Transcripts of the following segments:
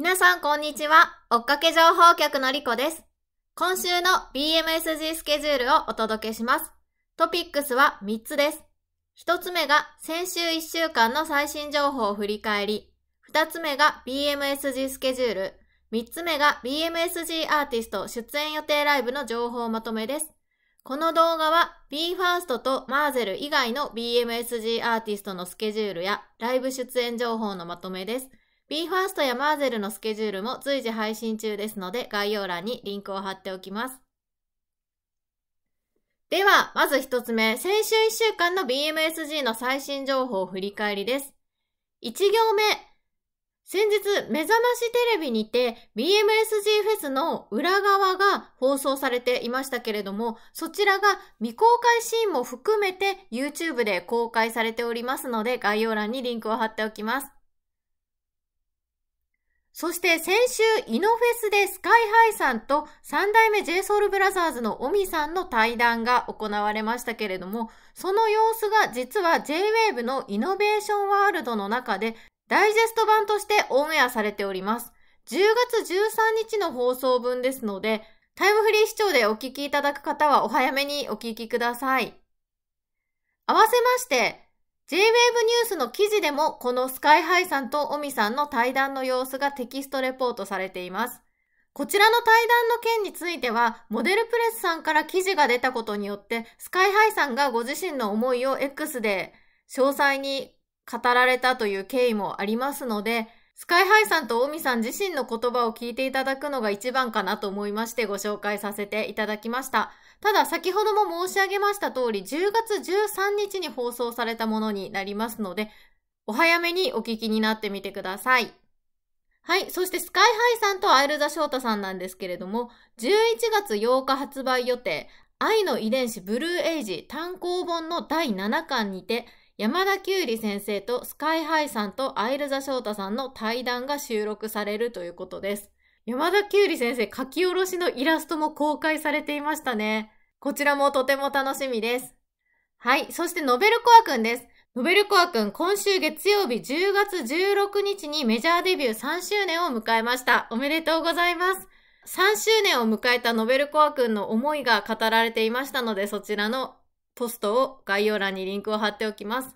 皆さんこんにちは。追っかけ情報局のりこです。今週の BMSG スケジュールをお届けします。トピックスは3つです。1つ目が先週1週間の最新情報を振り返り、2つ目が BMSG スケジュール、3つ目が BMSG アーティスト出演予定ライブの情報まとめです。この動画は BE:FIRST とマーゼル以外の BMSG アーティストのスケジュールやライブ出演情報のまとめです。BE:FIRST やマーゼルのスケジュールも随時配信中ですので、概要欄にリンクを貼っておきます。では、まず一つ目、先週一週間の BMSG の最新情報を振り返りです。一行目、先日、目覚ましテレビにて BMSG フェスの裏側が放送されていましたけれども、そちらが未公開シーンも含めて YouTube で公開されておりますので、概要欄にリンクを貼っておきます。そして先週、イノフェスでスカイハイさんと三代目 JSOUL BROTHERS のオミさんの対談が行われましたけれども、その様子が実は JWAVE のイノベーションワールドの中でダイジェスト版としてオンエアされております。10月13日の放送分ですので、タイムフリー視聴でお聞きいただく方はお早めにお聞きください。合わせまして、J-Wave ニュースの記事でもこのスカイハイさんとオミさんの対談の様子がテキストレポートされています。こちらの対談の件については、モデルプレスさんから記事が出たことによって、スカイハイさんがご自身の思いを X で詳細に語られたという経緯もありますので、スカイハイさんとオミさん自身の言葉を聞いていただくのが一番かなと思いましてご紹介させていただきました。ただ、先ほども申し上げました通り、10月13日に放送されたものになりますので、お早めにお聞きになってみてください。はい。そして、スカイハイさんとアイルザ・ショータさんなんですけれども、11月8日発売予定、愛の遺伝子ブルーエイジ単行本の第7巻にて、山田きゅうり先生とスカイハイさんとアイルザ・ショータさんの対談が収録されるということです。山田きゅうり先生書き下ろしのイラストも公開されていましたね。こちらもとても楽しみです。はい。そしてノベルコアくんです。ノベルコアくん、今週月曜日10月16日にメジャーデビュー3周年を迎えました。おめでとうございます。3周年を迎えたノベルコアくんの思いが語られていましたので、そちらのポストを概要欄にリンクを貼っておきます。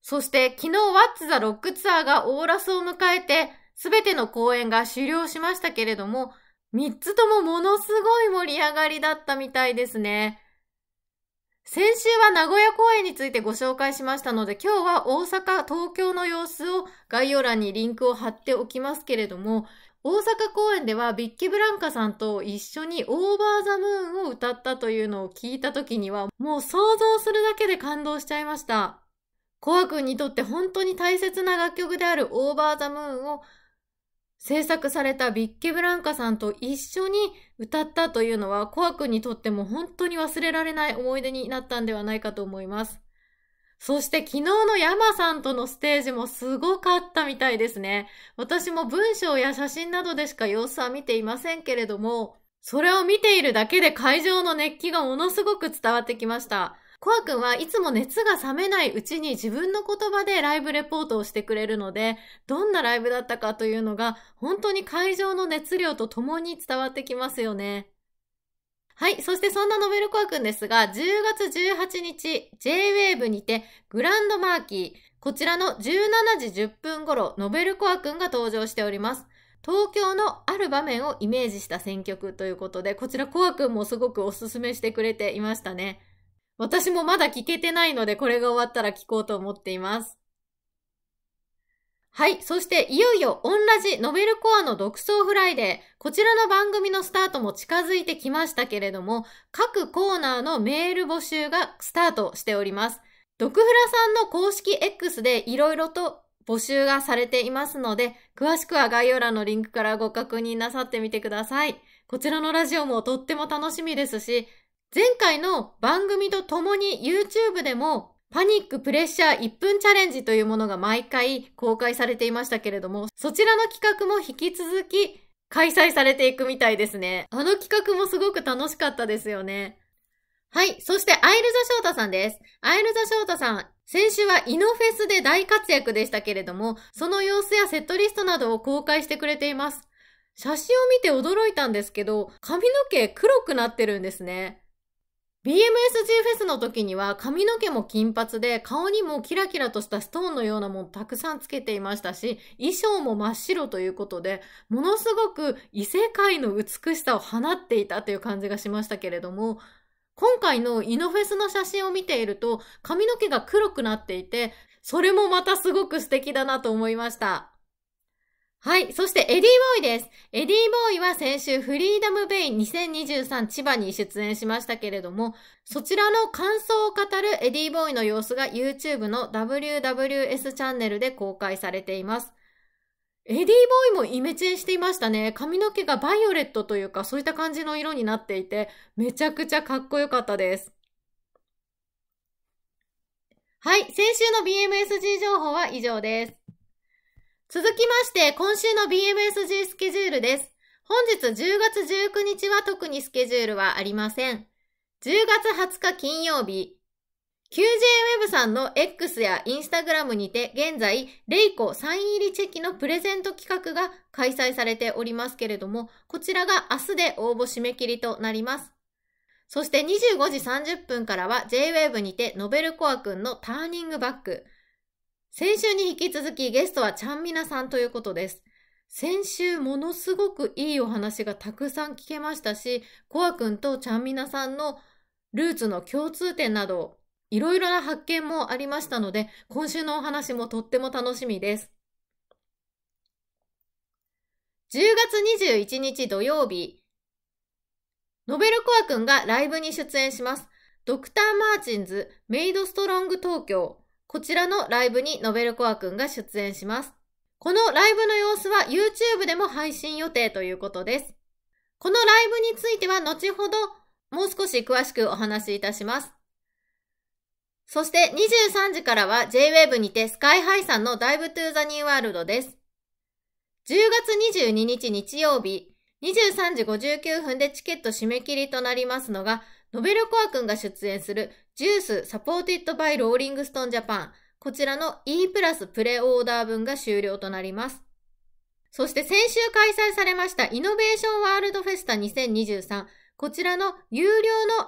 そして昨日ワッツ・ザ・ロックツアーがオーラスを迎えて、すべての公演が終了しましたけれども、3つともものすごい盛り上がりだったみたいですね。先週は名古屋公演についてご紹介しましたので、今日は大阪、東京の様子を概要欄にリンクを貼っておきますけれども、大阪公演ではビッキ・ブランカさんと一緒にオーバー・ザ・ムーンを歌ったというのを聞いた時には、もう想像するだけで感動しちゃいました。コア君にとって本当に大切な楽曲であるオーバー・ザ・ムーンを制作されたビッケブランカさんと一緒に歌ったというのは、コア君にとっても本当に忘れられない思い出になったんではないかと思います。そして昨日の山さんとのステージもすごかったみたいですね。私も文章や写真などでしか様子は見ていませんけれども、それを見ているだけで会場の熱気がものすごく伝わってきました。コア君はいつも熱が冷めないうちに自分の言葉でライブレポートをしてくれるので、どんなライブだったかというのが本当に会場の熱量とともに伝わってきますよね。はい。そしてそんなノベルコア君ですが、10月18日、JWAVE にて、グランドマーキー。こちらの17時10分頃、ノベルコア君が登場しております。東京のある場面をイメージした選曲ということで、こちらコア君もすごくおすすめしてくれていましたね。私もまだ聞けてないので、これが終わったら聞こうと思っています。はい。そして、いよいよ、オンラジノベルコアの独創フライデー。こちらの番組のスタートも近づいてきましたけれども、各コーナーのメール募集がスタートしております。ドクフラさんの公式 X で色々と募集がされていますので、詳しくは概要欄のリンクからご確認なさってみてください。こちらのラジオもとっても楽しみですし、前回の番組とともに YouTube でもパニックプレッシャー1分チャレンジというものが毎回公開されていましたけれども、そちらの企画も引き続き開催されていくみたいですね。あの企画もすごく楽しかったですよね。はい。そして、アイルザショータさんです。アイルザショータさん、先週はイノフェスで大活躍でしたけれども、その様子やセットリストなどを公開してくれています。写真を見て驚いたんですけど、髪の毛黒くなってるんですね。BMSG フェスの時には髪の毛も金髪で顔にもキラキラとしたストーンのようなものたくさんつけていましたし衣装も真っ白ということでものすごく異世界の美しさを放っていたという感じがしましたけれども今回のイノフェスの写真を見ていると髪の毛が黒くなっていてそれもまたすごく素敵だなと思いました。はい。そして、エディ・ボーイです。エディ・ボーイは先週、フリーダム・ベイ2023千葉に出演しましたけれども、そちらの感想を語るエディ・ボーイの様子が YouTube の WWS チャンネルで公開されています。エディ・ボーイもイメチェンしていましたね。髪の毛がバイオレットというか、そういった感じの色になっていて、めちゃくちゃかっこよかったです。はい。先週の BMSG 情報は以上です。続きまして、今週の BMSG スケジュールです。本日10月19日は特にスケジュールはありません。10月20日金曜日、QJWeb さんの X や Instagram にて現在、レイコサイン入りチェキのプレゼント企画が開催されておりますけれども、こちらが明日で応募締め切りとなります。そして25時30分からは j w e b にてノベルコア君のターニングバック、先週に引き続きゲストはちゃんみなさんということです。先週ものすごくいいお話がたくさん聞けましたし、コア君とちゃんみなさんのルーツの共通点など、いろいろな発見もありましたので、今週のお話もとっても楽しみです。10月21日土曜日、ノベルコア君がライブに出演します。ドクターマーチンズメイドストロング東京こちらのライブにノベルコアくんが出演します。このライブの様子は YouTube でも配信予定ということです。このライブについては後ほどもう少し詳しくお話しいたします。そして23時からは JWave にてスカイハイさんのダイブトゥーザニューワールドです。10月22日日曜日、23時59分でチケット締め切りとなりますのが、ノベルコアくんが出演するジュースサポーティッドバイローリングストンジャパン、こちらの E プラスプレオーダー分が終了となります。そして先週開催されましたイノベーションワールドフェスタ2023、こちらの有料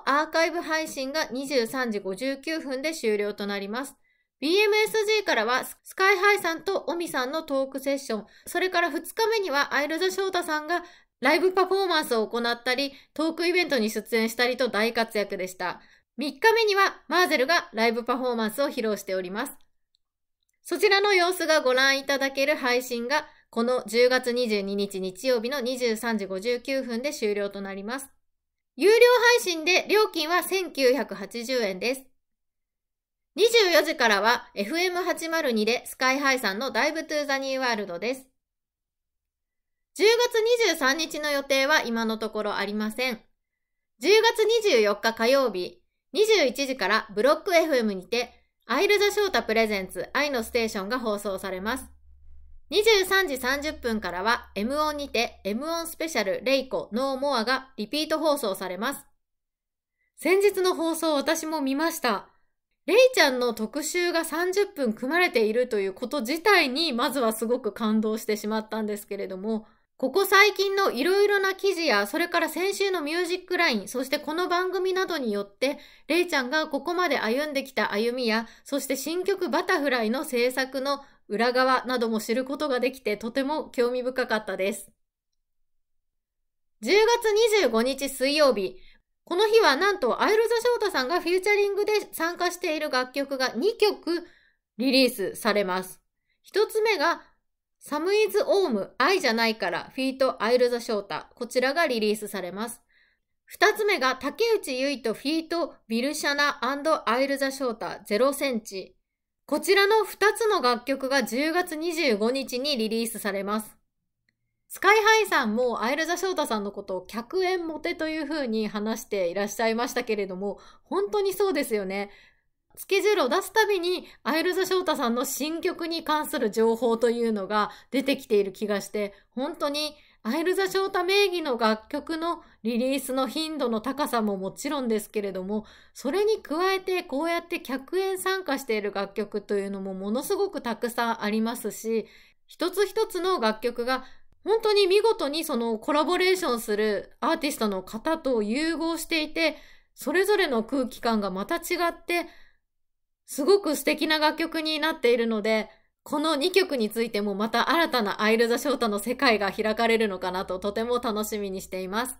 のアーカイブ配信が23時59分で終了となります。BMSG からはスカイハイさんとオミさんのトークセッション、それから2日目にはアイルザ・ショータさんがライブパフォーマンスを行ったり、トークイベントに出演したりと大活躍でした。3日目にはマーゼルがライブパフォーマンスを披露しております。そちらの様子がご覧いただける配信がこの10月22日日曜日の23時59分で終了となります。有料配信で料金は1980円です。24時からは FM802 でスカイハイさんのダイブトゥーザニーワールドです。10月23日の予定は今のところありません。10月24日火曜日、21時からブロック FM にて、アイルザショータプレゼンツ愛のステーションが放送されます。23時30分からは M 音にて M 音スペシャルレイコノーモアがリピート放送されます。先日の放送私も見ました。レイちゃんの特集が30分組まれているということ自体にまずはすごく感動してしまったんですけれども、ここ最近のいろいろな記事や、それから先週のミュージックライン、そしてこの番組などによって、れいちゃんがここまで歩んできた歩みや、そして新曲バタフライの制作の裏側なども知ることができて、とても興味深かったです。10月25日水曜日、この日はなんとアイルズ・ショータさんがフューチャリングで参加している楽曲が2曲リリースされます。1つ目がサムイズ・オーム、愛じゃないから、フィート・アイル・ザ・ショータ。こちらがリリースされます。二つ目が、竹内結衣とフィート・ビルシャナアイル・ザ・ショータ、0センチ。こちらの二つの楽曲が10月25日にリリースされます。スカイハイさんもアイル・ザ・ショータさんのことを客演モテという風に話していらっしゃいましたけれども、本当にそうですよね。スケジュールを出すたびに、アイルズ・ショータさんの新曲に関する情報というのが出てきている気がして、本当にアイルザ・ショータ名義の楽曲のリリースの頻度の高さももちろんですけれども、それに加えてこうやって客演参加している楽曲というのもものすごくたくさんありますし、一つ一つの楽曲が本当に見事にそのコラボレーションするアーティストの方と融合していて、それぞれの空気感がまた違って、すごく素敵な楽曲になっているので、この2曲についてもまた新たなアイル・ザ・ショータの世界が開かれるのかなととても楽しみにしています。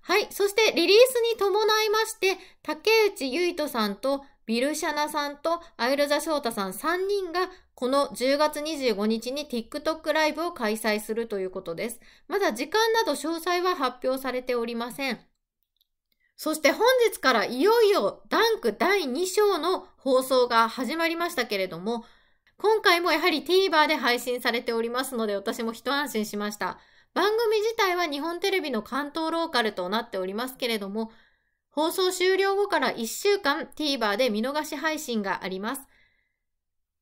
はい。そしてリリースに伴いまして、竹内結とさんとビルシャナさんとアイルザ・ショータさん3人がこの10月25日に TikTok ライブを開催するということです。まだ時間など詳細は発表されておりません。そして本日からいよいよダンク第2章の放送が始まりましたけれども、今回もやはり TVer で配信されておりますので私も一安心しました。番組自体は日本テレビの関東ローカルとなっておりますけれども、放送終了後から1週間 TVer で見逃し配信があります。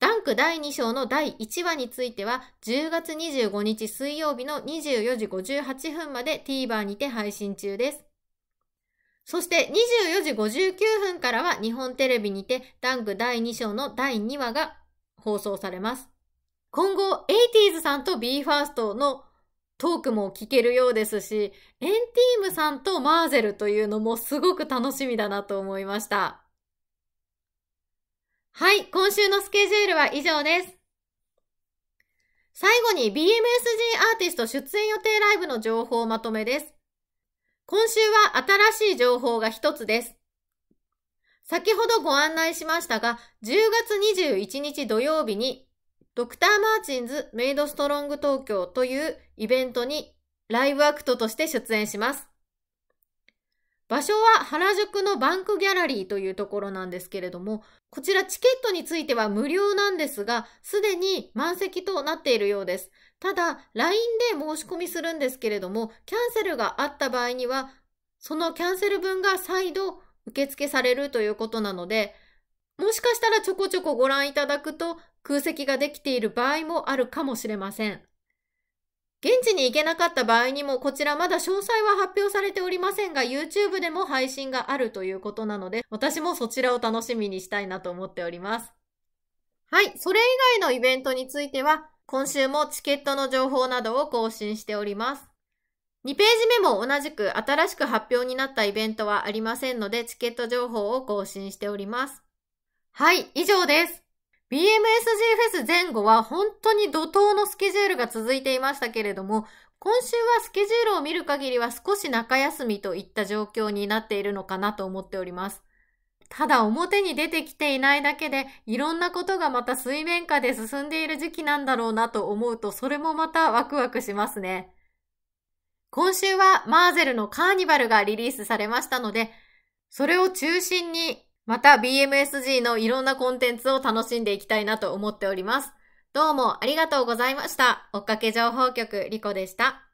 ダンク第2章の第1話については10月25日水曜日の24時58分まで TVer にて配信中です。そして24時59分からは日本テレビにてダンク第2章の第2話が放送されます。今後、エイティーズさんと BE:FIRST のトークも聞けるようですし、エンティームさんとマーゼルというのもすごく楽しみだなと思いました。はい、今週のスケジュールは以上です。最後に BMSG アーティスト出演予定ライブの情報をまとめです。今週は新しい情報が一つです。先ほどご案内しましたが、10月21日土曜日に、ドクター・マーチンズ・メイド・ストロング・東京というイベントにライブアクトとして出演します。場所は原宿のバンクギャラリーというところなんですけれども、こちらチケットについては無料なんですが、すでに満席となっているようです。ただ、LINE で申し込みするんですけれども、キャンセルがあった場合には、そのキャンセル分が再度受付されるということなので、もしかしたらちょこちょこご覧いただくと空席ができている場合もあるかもしれません。現地に行けなかった場合にも、こちらまだ詳細は発表されておりませんが、YouTube でも配信があるということなので、私もそちらを楽しみにしたいなと思っております。はい、それ以外のイベントについては、今週もチケットの情報などを更新しております。2ページ目も同じく新しく発表になったイベントはありませんので、チケット情報を更新しております。はい、以上です。BMSG フェス前後は本当に怒涛のスケジュールが続いていましたけれども、今週はスケジュールを見る限りは少し中休みといった状況になっているのかなと思っております。ただ表に出てきていないだけで、いろんなことがまた水面下で進んでいる時期なんだろうなと思うと、それもまたワクワクしますね。今週はマーゼルのカーニバルがリリースされましたので、それを中心にまた BMSG のいろんなコンテンツを楽しんでいきたいなと思っております。どうもありがとうございました。追っかけ情報局リコでした。